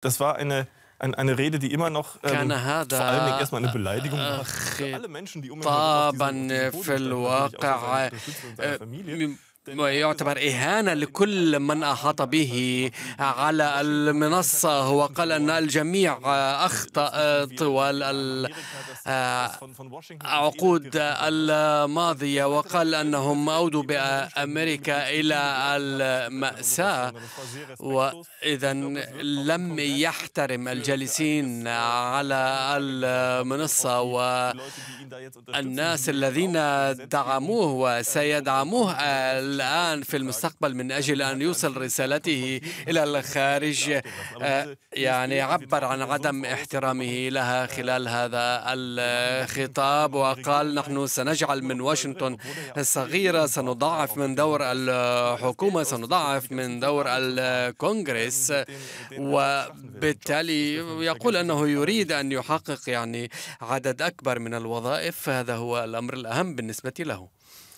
das war eine, ein, eine Rede, die immer noch ähm, vor allem erstmal eine Beleidigung war. Für alle Menschen, die um ihn herum auf diesem, auf diesem Boden standen, äh, Familie. يعتبر إهانة لكل من أحاط به على المنصة وقال أن الجميع أخطأ طوال العقود آه، الماضية وقال أنهم أودوا بأمريكا إلى المأساة وإذا لم يحترم الجالسين على المنصة والناس الذين دعموه وسيدعموه الآن في المستقبل من أجل أن يوصل رسالته إلى الخارج آه، يعني عبر عن عدم احترامه لها خلال هذا الخطاب وقال نحن سنجعل من واشنطن صغيرة سنضاعف من دور الحكومة سنضاعف من دور الكونغرس وبالتالي يقول أنه يريد أن يحقق يعني عدد أكبر من الوظائف هذا هو الأمر الأهم بالنسبة له